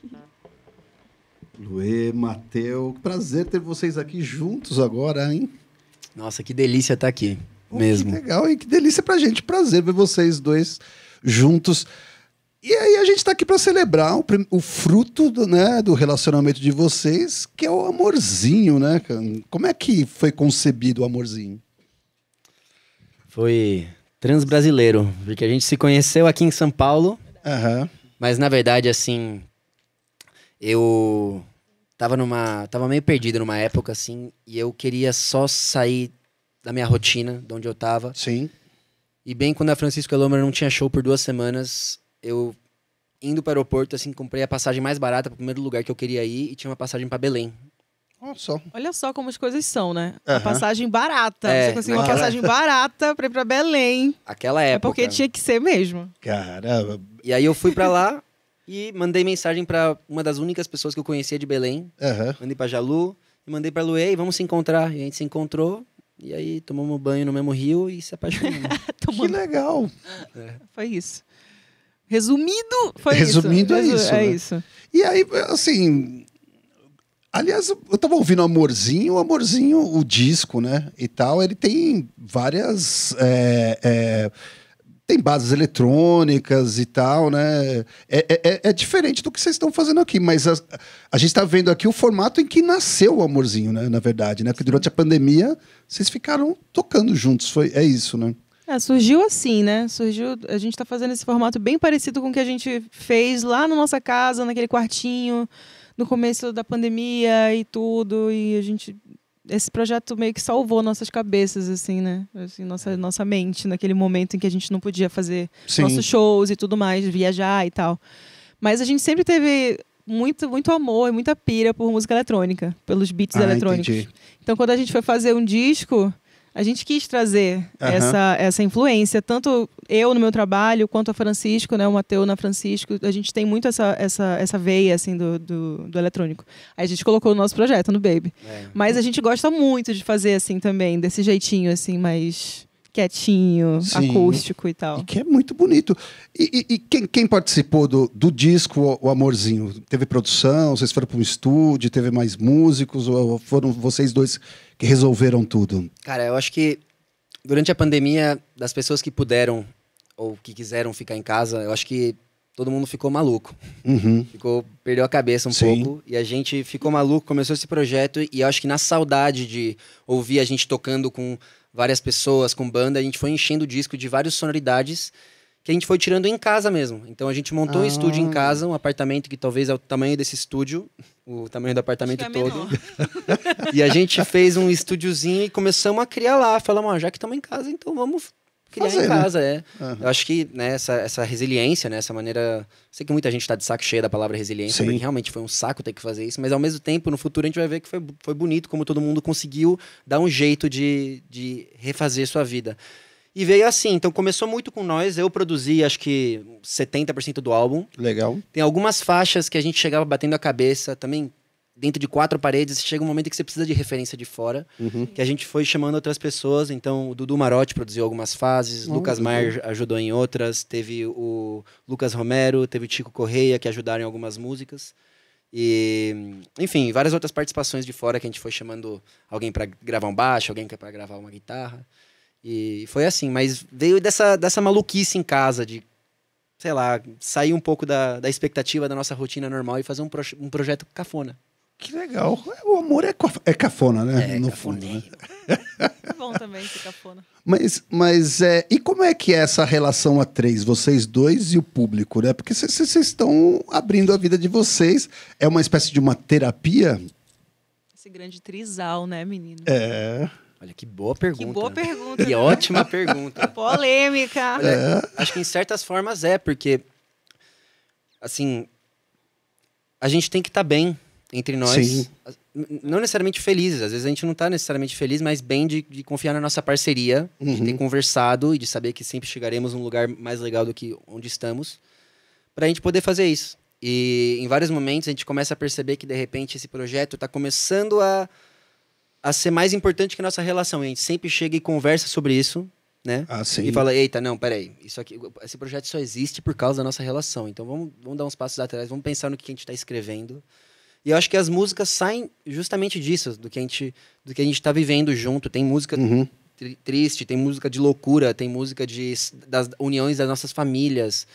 Luê, Mateu, prazer ter vocês aqui juntos agora, hein? Nossa, que delícia estar tá aqui, mesmo. Que legal, e que delícia pra gente, prazer ver vocês dois juntos. E aí a gente está aqui para celebrar o, o fruto do, né, do relacionamento de vocês, que é o amorzinho, né? Como é que foi concebido o amorzinho? Foi transbrasileiro, porque a gente se conheceu aqui em São Paulo, uhum. mas na verdade, assim, eu tava numa. tava meio perdido numa época, assim, e eu queria só sair da minha rotina, de onde eu tava. Sim. E bem quando a Francisco Lomer não tinha show por duas semanas, eu indo para o aeroporto, assim, comprei a passagem mais barata para o primeiro lugar que eu queria ir e tinha uma passagem para Belém. Olha só. Olha só como as coisas são, né? Uhum. passagem barata. É, Você conseguiu uma passagem barata para ir pra Belém. Aquela é época. É porque tinha que ser mesmo. Caramba. E aí eu fui para lá e mandei mensagem para uma das únicas pessoas que eu conhecia de Belém. Uhum. Mandei para Jalu e mandei para Luê e vamos se encontrar. E a gente se encontrou e aí tomamos banho no mesmo rio e se apaixonamos. que legal! É. Foi isso. Resumido, foi Resumindo isso. Resumindo é isso. É né? isso. E aí, assim, Aliás, eu tava ouvindo Amorzinho, o Amorzinho, o disco, né? E tal, ele tem várias. É, é, tem bases eletrônicas e tal, né? É, é, é, é, diferente do que vocês estão fazendo aqui, mas a, a gente está vendo aqui o formato em que nasceu o amorzinho, né? Na verdade, né? Porque durante a pandemia vocês ficaram tocando juntos, foi é isso, né? É, surgiu assim, né? Surgiu. A gente está fazendo esse formato bem parecido com o que a gente fez lá na nossa casa, naquele quartinho, no começo da pandemia e tudo. E a gente esse projeto meio que salvou nossas cabeças, assim, né? Assim, nossa, é. nossa mente naquele momento em que a gente não podia fazer Sim. nossos shows e tudo mais, viajar e tal. Mas a gente sempre teve muito, muito amor e muita pira por música eletrônica, pelos beats ah, eletrônicos. Entendi. Então, quando a gente foi fazer um disco, a gente quis trazer uhum. essa, essa influência, tanto eu no meu trabalho, quanto a Francisco, né, o Mateu na Francisco, a gente tem muito essa, essa, essa veia assim do, do, do eletrônico. Aí a gente colocou o nosso projeto no Baby. É. Mas a gente gosta muito de fazer assim também, desse jeitinho assim, mais quietinho, Sim. acústico e tal. E que é muito bonito. E, e, e quem, quem, participou do, do disco o, Amorzinho? Teve produção? Vocês foram para um estúdio? Teve mais músicos? Ou foram vocês dois que resolveram tudo? Cara, eu acho que durante a pandemia, das pessoas que puderam ou que quiseram ficar em casa, eu acho que todo mundo ficou maluco. Uhum. Ficou, perdeu a cabeça um Sim. pouco. E a gente ficou maluco, começou esse projeto. E eu acho que na saudade de ouvir a gente tocando com várias pessoas com banda, a gente foi enchendo o disco de várias sonoridades que a gente foi tirando em casa mesmo. Então a gente montou ah. um estúdio em casa, um apartamento que talvez é o tamanho desse estúdio, o tamanho do apartamento é todo. e a gente fez um estúdiozinho e começamos a criar lá. Falamos, ah, já que estamos em casa, então vamos criar Fazer, em né? casa, né? é. Uhum. Eu acho que né, essa, essa resiliência, né, essa maneira. Sei que muita gente está de saco cheio da palavra resiliência, Sim. porque realmente foi um saco ter que fazer isso, mas ao mesmo tempo, no futuro, a gente vai ver que foi, foi bonito como todo mundo conseguiu dar um jeito de, de refazer sua vida. E veio assim, então começou muito com nós. Eu produzi acho que 70% do álbum. Legal. Tem algumas faixas que a gente chegava batendo a cabeça também dentro de quatro paredes, chega um momento que você precisa de referência de fora, uhum. que a gente foi chamando outras pessoas, então o Dudu Marotti produziu algumas fases, uhum. Lucas Maier ajudou em outras, teve o Lucas Romero, teve o Chico Correia, que ajudaram em algumas músicas. E, enfim, várias outras participações de fora que a gente foi chamando alguém para gravar um baixo, alguém é para gravar uma guitarra. E foi assim, mas veio dessa, dessa maluquice em casa de, sei lá, sair um pouco da, da expectativa da nossa rotina normal e fazer um, pro, um projeto cafona. Que legal. O amor é, é cafona, né? É, no cafoneiro. fundo. Né? bom também ser cafona. Mas, mas é, e como é que é essa relação a três, vocês dois e o público, né? Porque vocês estão abrindo a vida de vocês. É uma espécie de uma terapia? Esse grande trisal, né, menino? É. Olha, que boa pergunta. Que né? boa pergunta. Que né? ótima pergunta. Polêmica. Olha, é. Acho que em certas formas é, porque, assim, a gente tem que estar tá bem entre nós. Sim. Não necessariamente felizes, às vezes a gente não está necessariamente feliz, mas bem de, de confiar na nossa parceria, uhum. de ter uhum. conversado e de saber que sempre chegaremos num lugar mais legal do que onde estamos, para a gente poder fazer isso. E em vários momentos a gente começa a perceber que de repente esse projeto está começando a, a ser mais importante que a nossa relação. E a gente sempre chega e conversa sobre isso, né? Ah, e fala, eita, não, peraí, isso aqui, esse projeto só existe por causa da nossa relação. Então vamos, vamos dar uns passos atrás, vamos pensar no que a gente está escrevendo e eu acho que as músicas saem justamente disso, do que a gente, do que a gente tá vivendo junto. Tem música uhum. tri triste, tem música de loucura, tem música de, das uniões das nossas famílias.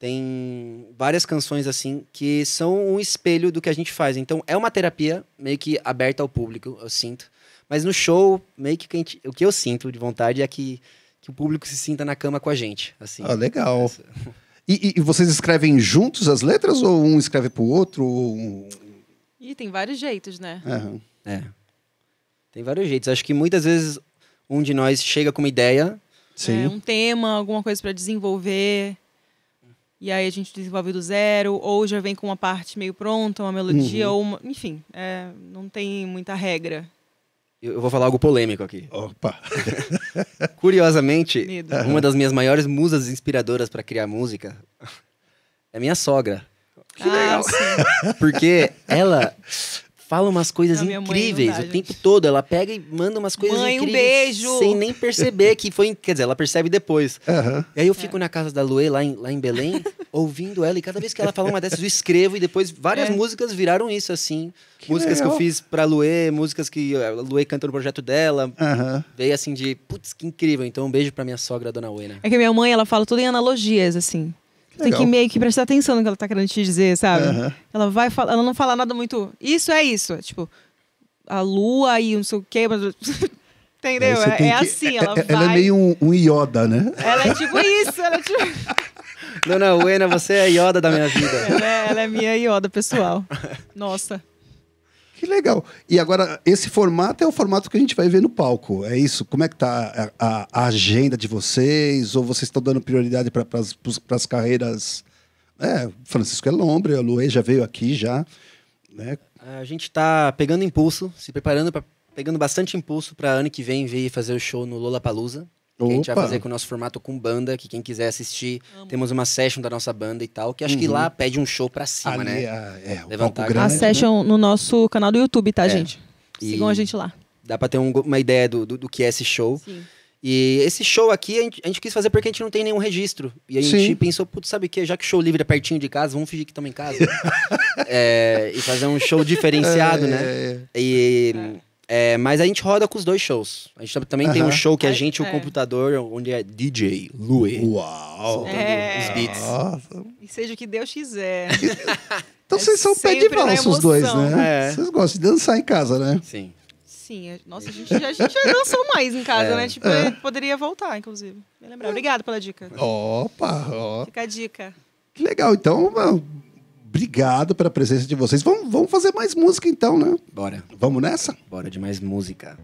Tem várias canções assim que são um espelho do que a gente faz. Então é uma terapia meio que aberta ao público, eu sinto. Mas no show, meio que, gente, o que eu sinto de vontade é que, que o público se sinta na cama com a gente. Assim. Ah, legal. E, e, vocês escrevem juntos as letras ou um escreve pro outro? Ou um... E tem vários jeitos, né? Uhum. É. Tem vários jeitos. Acho que muitas vezes um de nós chega com uma ideia, é, um tema, alguma coisa para desenvolver. E aí a gente desenvolve do zero, ou já vem com uma parte meio pronta, uma melodia, uhum. ou uma... enfim, é, não tem muita regra. Eu vou falar algo polêmico aqui. Opa! Curiosamente, uma das minhas maiores musas inspiradoras para criar música é minha sogra. Que ah, legal. Sim. Porque ela fala umas coisas incríveis dá, o tempo todo. Ela pega e manda umas coisas mãe, incríveis. Um beijo! Sem nem perceber que foi. Quer dizer, ela percebe depois. Uhum. E aí eu fico é. na casa da Luê, lá em, lá em Belém, ouvindo ela. E cada vez que ela fala uma dessas, eu escrevo. E depois várias é. músicas viraram isso, assim. Que músicas legal. que eu fiz pra Luê, músicas que eh, a Luê canta no projeto dela. Uhum. Veio assim de. Putz, que incrível. Então um beijo pra minha sogra, dona Uena. Né? É que minha mãe, ela fala tudo em analogias, assim. Legal. Tem que meio que prestar atenção no que ela tá querendo te dizer, sabe? Uhum. Ela vai falar, ela não fala nada muito. Isso é isso. É tipo, a lua e não sei o quê, mas. Entendeu? É, é, que... assim, ela, é, vai. Ela é meio um, um né? Ela é tipo isso, ela é tipo. Dona Uena, você é a ioda da minha vida. Ela é, ela é minha ioda pessoal. Nossa. Que legal. E agora, esse formato é o formato que a gente vai ver no palco, é isso? Como é que tá a, a agenda de vocês? Ou vocês estão dando prioridade para as carreiras? É, Francisco é lombre, a Luê já veio aqui já. Né? A gente está pegando impulso, se preparando pegando bastante impulso para ano que vem vir fazer o show no Lollapalooza a gente vai fazer com o nosso formato com banda, que quem quiser assistir, Amo. temos uma session da nossa banda e tal, que acho uhum. que lá uhum. pede um show pra cima, Ali, né? A, é, é, Levantar grande, a session né? no nosso canal do YouTube, tá, é. gente? E Sigam a gente lá. Dá pra ter um, uma ideia do, do, do, que é esse show. Sim. E esse show aqui a gente, a gente, quis fazer porque a gente não tem nenhum registro. E a gente pensou, putz, sabe o que? Já que o show livre é pertinho de casa, vamos fingir que estamos em casa. é, e fazer um show diferenciado, é, né? É, é. E é, mas a gente roda com os dois shows. A gente também uh -huh. tem um show que a gente, é. o computador, onde é DJ, Lue. Uau! É. Os beats. Nossa. E seja o que Deus quiser. então é vocês são pé de valsa os dois, né? É. Vocês gostam de dançar em casa, né? Sim. Sim, nossa, a gente, já, a gente já dançou mais em casa, é. né? Tipo, é. poderia voltar, inclusive. Me lembrar. Obrigado pela dica. Opa! Ó. Fica a dica. Que legal, então, Obrigado pela presença de vocês. Vamos, vamos fazer mais música então, né? Bora. Vamos nessa? Bora de mais música.